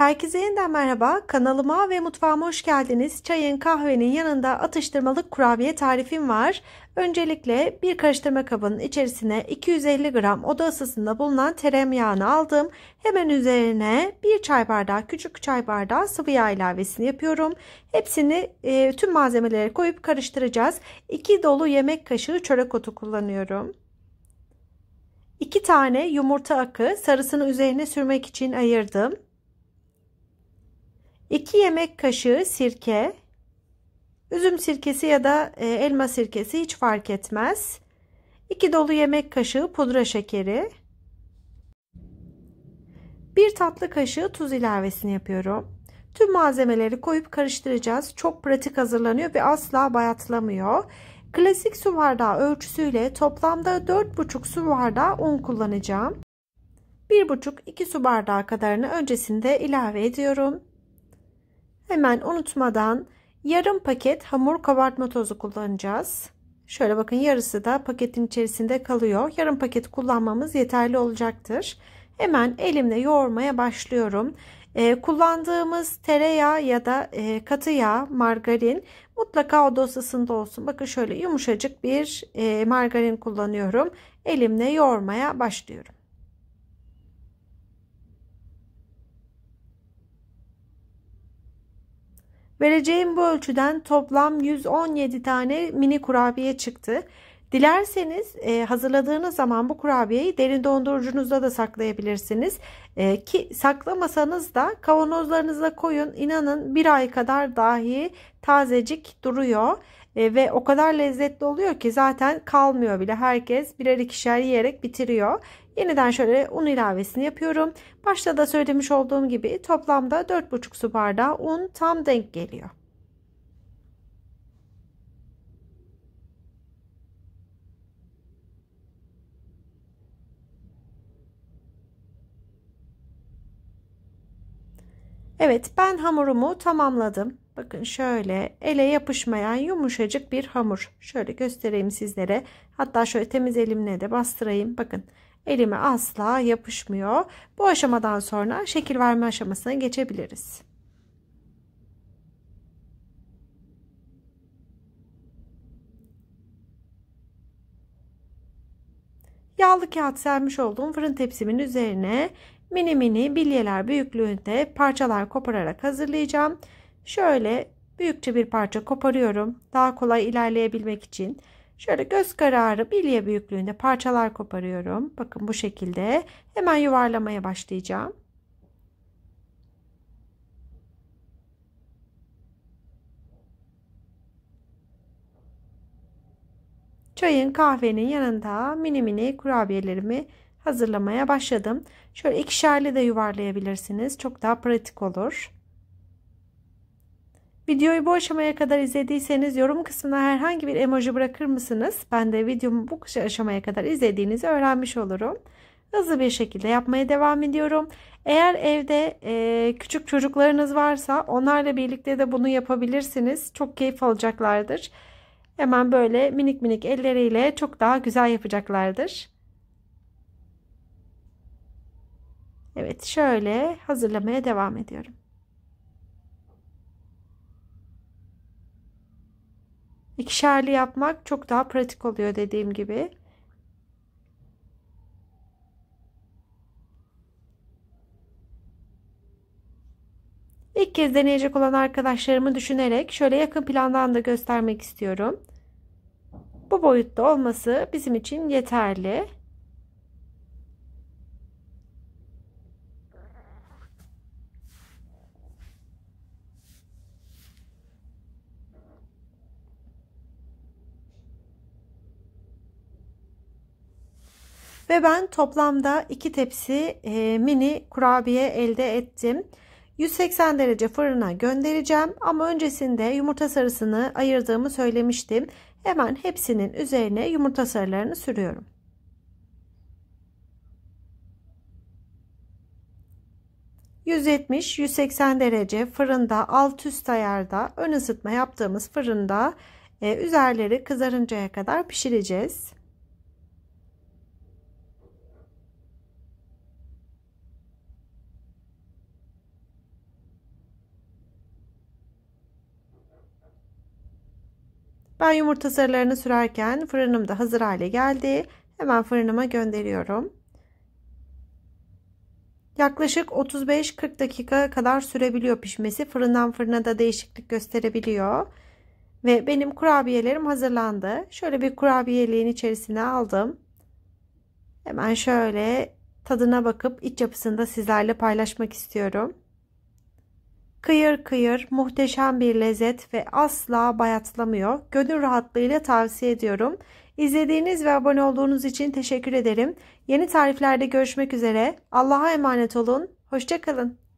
Herkese yeniden merhaba. Kanalıma ve mutfağıma hoş geldiniz. Çayın kahvenin yanında atıştırmalık kurabiye tarifim var. Öncelikle bir karıştırma kabının içerisine 250 gram oda ısısında bulunan tereyağını aldım. Hemen üzerine bir çay bardağı küçük çay bardağı sıvı yağ ilavesini yapıyorum. Hepsini e, tüm malzemeleri koyup karıştıracağız. 2 dolu yemek kaşığı çörek otu kullanıyorum. 2 tane yumurta akı sarısını üzerine sürmek için ayırdım. 2 yemek kaşığı sirke, üzüm sirkesi ya da e, elma sirkesi hiç fark etmez. 2 dolu yemek kaşığı pudra şekeri, 1 tatlı kaşığı tuz ilavesini yapıyorum. Tüm malzemeleri koyup karıştıracağız. Çok pratik hazırlanıyor ve asla bayatlamıyor. Klasik su bardağı ölçüsüyle toplamda 4,5 su bardağı un kullanacağım. 1,5-2 su bardağı kadarını öncesinde ilave ediyorum. Hemen unutmadan yarım paket hamur kabartma tozu kullanacağız. Şöyle bakın yarısı da paketin içerisinde kalıyor. Yarım paket kullanmamız yeterli olacaktır. Hemen elimle yoğurmaya başlıyorum. E, kullandığımız tereyağı ya da e, katı yağ, margarin mutlaka oda ısısında olsun. Bakın şöyle yumuşacık bir e, margarin kullanıyorum. Elimle yoğurmaya başlıyorum. Vereceğim bu ölçüden toplam 117 tane mini kurabiye çıktı. Dilerseniz e, hazırladığınız zaman bu kurabiyeyi derin dondurucunuzda da saklayabilirsiniz. E, ki saklamasanız da kavanozlarınıza koyun. İnanın bir ay kadar dahi tazecik duruyor. E, ve o kadar lezzetli oluyor ki zaten kalmıyor bile. Herkes birer ikişer yiyerek bitiriyor. Yeniden şöyle un ilavesini yapıyorum. Başta da söylemiş olduğum gibi toplamda 4,5 su bardağı un tam denk geliyor. Evet ben hamurumu tamamladım. Bakın şöyle ele yapışmayan yumuşacık bir hamur. Şöyle göstereyim sizlere. Hatta şöyle temiz elimle de bastırayım. Bakın elime asla yapışmıyor. Bu aşamadan sonra şekil verme aşamasına geçebiliriz. Yağlı kağıt sermiş olduğum fırın tepsimin üzerine mini mini bilyeler büyüklüğünde parçalar kopararak hazırlayacağım. Şöyle büyükçe bir parça koparıyorum. Daha kolay ilerleyebilmek için. Şöyle göz kararı bilye büyüklüğünde parçalar koparıyorum. Bakın bu şekilde hemen yuvarlamaya başlayacağım. Çayın kahvenin yanında mini mini kurabiyelerimi hazırlamaya başladım. Şöyle ikişerli de yuvarlayabilirsiniz. Çok daha pratik olur. Videoyu bu aşamaya kadar izlediyseniz yorum kısmına herhangi bir emoji bırakır mısınız? Ben de videomu bu aşamaya kadar izlediğinizi öğrenmiş olurum. Hızlı bir şekilde yapmaya devam ediyorum. Eğer evde e, küçük çocuklarınız varsa onlarla birlikte de bunu yapabilirsiniz. Çok keyif alacaklardır. Hemen böyle minik minik elleriyle çok daha güzel yapacaklardır. Evet şöyle hazırlamaya devam ediyorum. İkişerli yapmak çok daha pratik oluyor dediğim gibi. İlk kez deneyecek olan arkadaşlarımı düşünerek şöyle yakın plandan da göstermek istiyorum. Bu boyutta olması bizim için yeterli. Ve ben toplamda 2 tepsi e, mini kurabiye elde ettim. 180 derece fırına göndereceğim ama öncesinde yumurta sarısını ayırdığımı söylemiştim. Hemen hepsinin üzerine yumurta sarılarını sürüyorum. ...170-180 derece fırında alt üst ayarda ön ısıtma yaptığımız fırında e, üzerleri kızarıncaya kadar pişireceğiz. Ben yumurta sarılarını sürerken fırınım da hazır hale geldi. Hemen fırınıma gönderiyorum. Yaklaşık 35-40 dakika kadar sürebiliyor pişmesi. Fırından fırına da değişiklik gösterebiliyor. Ve benim kurabiyelerim hazırlandı. Şöyle bir kurabiyeliğin içerisine aldım. Hemen şöyle tadına bakıp iç yapısını da sizlerle paylaşmak istiyorum. Kıyır kıyır muhteşem bir lezzet ve asla bayatlamıyor. Gönül rahatlığıyla tavsiye ediyorum. İzlediğiniz ve abone olduğunuz için teşekkür ederim. Yeni tariflerde görüşmek üzere. Allah'a emanet olun. Hoşçakalın.